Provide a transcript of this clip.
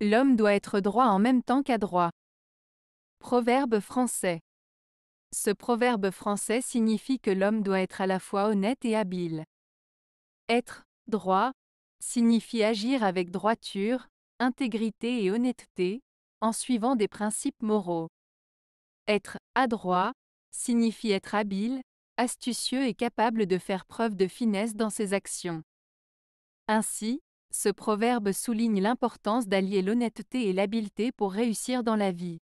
L'homme doit être droit en même temps qu'adroit. Proverbe français. Ce proverbe français signifie que l'homme doit être à la fois honnête et habile. Être droit signifie agir avec droiture, intégrité et honnêteté, en suivant des principes moraux. Être adroit signifie être habile, astucieux et capable de faire preuve de finesse dans ses actions. Ainsi, ce proverbe souligne l'importance d'allier l'honnêteté et l'habileté pour réussir dans la vie.